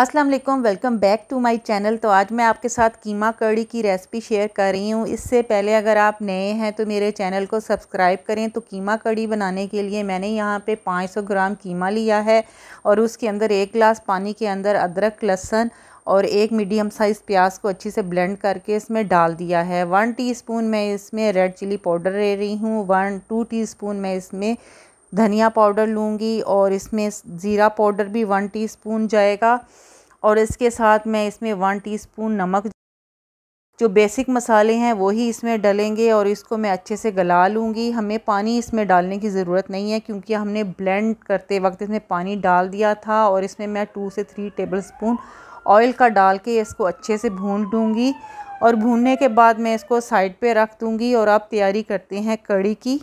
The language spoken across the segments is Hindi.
अस्सलाम वालेकुम welcome back to my channel तो आज मैं आपके साथ कीमा कड़ी की रेसिपी शेयर कर रही हूँ इससे पहले अगर आप नए हैं तो मेरे चैनल को सब्सक्राइब करें तो कीमा कड़ी बनाने के लिए मैंने यहाँ पे 500 ग्राम कीमा लिया है और उसके अंदर एक गिलास पानी के अंदर अदरक लहसन और एक मीडियम साइज़ प्याज को अच्छे से ब्लेंड करके इसमें डाल दिया है वन स्पून मैं इसमें रेड चिली पाउडर ले रही हूँ वन टू स्पून मैं इसमें धनिया पाउडर लूँगी और इसमें ज़ीरा पाउडर भी वन टीस्पून जाएगा और इसके साथ मैं इसमें वन टीस्पून नमक जो बेसिक मसाले हैं वही इसमें डलेंगे और इसको मैं अच्छे से गला लूँगी हमें पानी इसमें डालने की ज़रूरत नहीं है क्योंकि हमने ब्लेंड करते वक्त इसमें पानी डाल दिया था और इसमें मैं टू से थ्री टेबल स्पून ऑयल का डाल के इसको अच्छे से भून लूँगी और भूनने के बाद मैं इसको साइड पे रख दूँगी और आप तैयारी करते हैं कड़ी की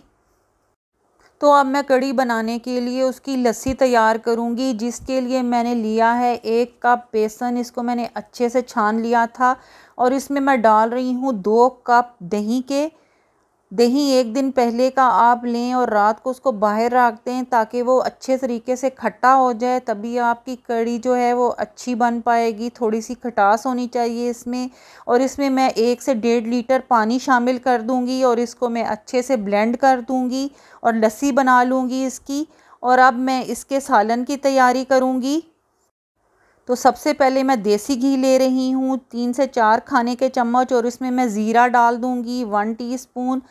तो अब मैं कड़ी बनाने के लिए उसकी लस्सी तैयार करूँगी जिसके लिए मैंने लिया है एक कप बेसन इसको मैंने अच्छे से छान लिया था और इसमें मैं डाल रही हूँ दो कप दही के दही एक दिन पहले का आप लें और रात को उसको बाहर रख दें ताकि वो अच्छे तरीके से खट्टा हो जाए तभी आपकी कड़ी जो है वो अच्छी बन पाएगी थोड़ी सी खटास होनी चाहिए इसमें और इसमें मैं एक से डेढ़ लीटर पानी शामिल कर दूंगी और इसको मैं अच्छे से ब्लेंड कर दूंगी और लस्सी बना लूँगी इसकी और अब मैं इसके सालन की तैयारी करूँगी तो सबसे पहले मैं देसी घी ले रही हूँ तीन से चार खाने के चम्मच और इसमें मैं ज़ीरा डाल दूँगी वन टीस्पून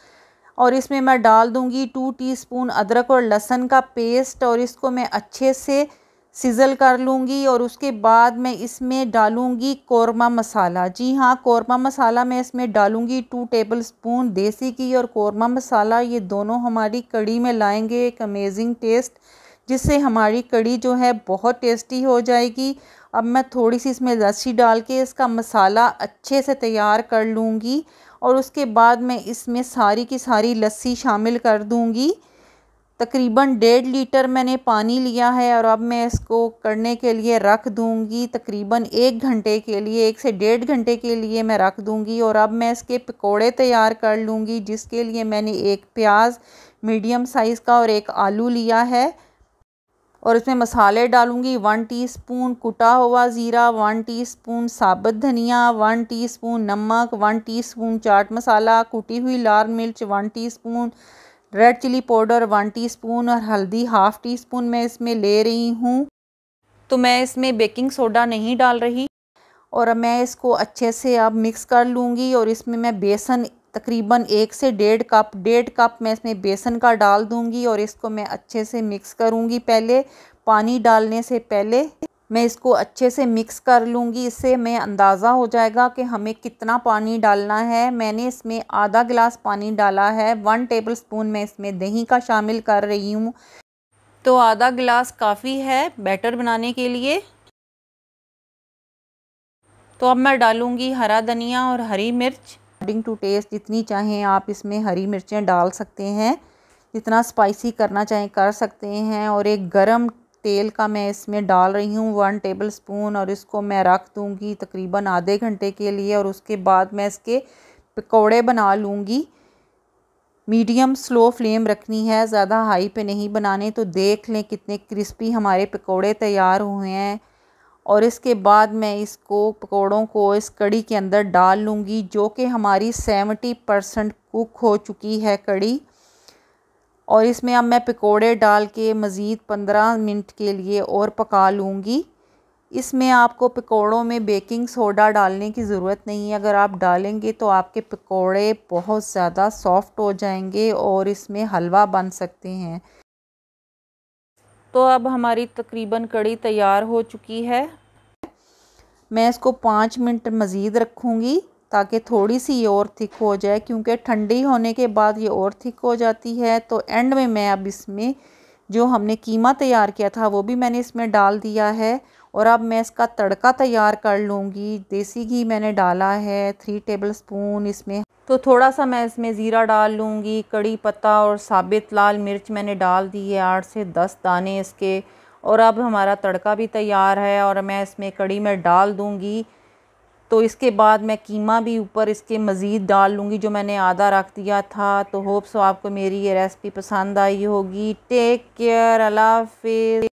और इसमें मैं डाल दूँगी टू टीस्पून अदरक और लहसुन का पेस्ट और इसको मैं अच्छे से सिज़ल कर लूँगी और उसके बाद मैं इसमें डालूँगी कौरमा मसाला जी हाँ कौरमा मसाला मैं इसमें डालूँगी टू टेबल स्पून देसी घी और कौरमा मसाला ये दोनों हमारी कड़ी में लाएंगे एक अमेजिंग टेस्ट जिससे हमारी कड़ी जो है बहुत टेस्टी हो जाएगी अब मैं थोड़ी सी इसमें लस्सी डाल के इसका मसाला अच्छे से तैयार कर लूँगी और उसके बाद मैं इसमें सारी की सारी लस्सी शामिल कर दूँगी तकरीबन डेढ़ लीटर मैंने पानी लिया है और अब मैं इसको करने के लिए रख दूँगी तकरीबन एक घंटे के लिए एक से डेढ़ घंटे के लिए मैं रख दूँगी और अब मैं इसके पकोड़े तैयार कर लूँगी जिसके लिए मैंने एक प्याज मीडियम साइज़ का और एक आलू लिया है और इसमें मसाले डालूँगी वन टीस्पून कुटा हुआ ज़ीरा वन टीस्पून साबुत धनिया वन टीस्पून नमक वन टीस्पून चाट मसाला कुटी हुई लाल मिर्च one teaspoon red chilli powder one teaspoon और हल्दी हाफ़ टी स्पून मैं इसमें ले रही हूँ तो मैं इसमें बेकिंग सोडा नहीं डाल रही और मैं इसको अच्छे से अब मिक्स कर लूँगी और इसमें मैं बेसन तकरीबन एक से डेढ़ कप डेढ़ कप मैं इसमें बेसन का डाल दूंगी और इसको मैं अच्छे से मिक्स करूंगी पहले पानी डालने से पहले मैं इसको अच्छे से मिक्स कर लूँगी इससे मैं अंदाज़ा हो जाएगा कि हमें कितना पानी डालना है मैंने इसमें आधा गिलास पानी डाला है वन टेबल स्पून मैं इसमें दही का शामिल कर रही हूँ तो आधा गिलास काफ़ी है बैटर बनाने के लिए तो अब मैं डालूँगी हरा धनिया और हरी मिर्च अकॉर्डिंग टू टेस्ट जितनी चाहें आप इसमें हरी मिर्चें डाल सकते हैं जितना स्पाइसी करना चाहें कर सकते हैं और एक गरम तेल का मैं इसमें डाल रही हूँ वन टेबल स्पून और इसको मैं रख दूँगी तकरीबन आधे घंटे के लिए और उसके बाद मैं इसके पकौड़े बना लूँगी मीडियम स्लो फ्लेम रखनी है ज़्यादा हाई पे नहीं बनाने तो देख लें कितने क्रिस्पी हमारे पकौड़े तैयार हुए हैं और इसके बाद मैं इसको पकौड़ों को इस कड़ी के अंदर डाल लूँगी जो कि हमारी सेवेंटी परसेंट कुक हो चुकी है कड़ी और इसमें अब मैं पकोड़े डाल के मज़ीद पंद्रह मिनट के लिए और पका लूँगी इसमें आपको पकोड़ों में बेकिंग सोडा डालने की ज़रूरत नहीं है अगर आप डालेंगे तो आपके पकोड़े बहुत ज़्यादा सॉफ्ट हो जाएंगे और इसमें हलवा बन सकते हैं तो अब हमारी तकरीबन कड़ी तैयार हो चुकी है मैं इसको पाँच मिनट मज़ीद रखूँगी ताकि थोड़ी सी ये और थिक हो जाए क्योंकि ठंडी होने के बाद ये और थिक हो जाती है तो एंड में मैं अब इसमें जो हमने कीमा तैयार किया था वो भी मैंने इसमें डाल दिया है और अब मैं इसका तड़का तैयार कर लूँगी देसी घी मैंने डाला है थ्री टेबल स्पून इसमें तो थोड़ा सा मैं इसमें ज़ीरा डाल लूँगी कड़ी पत्ता और साबित लाल मिर्च मैंने डाल दी है आठ से दस दाने इसके और अब हमारा तड़का भी तैयार है और मैं इसमें कड़ी में डाल दूँगी तो इसके बाद मैं कीमा भी ऊपर इसके मज़ीद डाल लूँगी जो मैंने आधा रख दिया था तो होप्स आपको मेरी ये रेसिपी पसंद आई होगी टेक केयर अल्लाह हाफिज़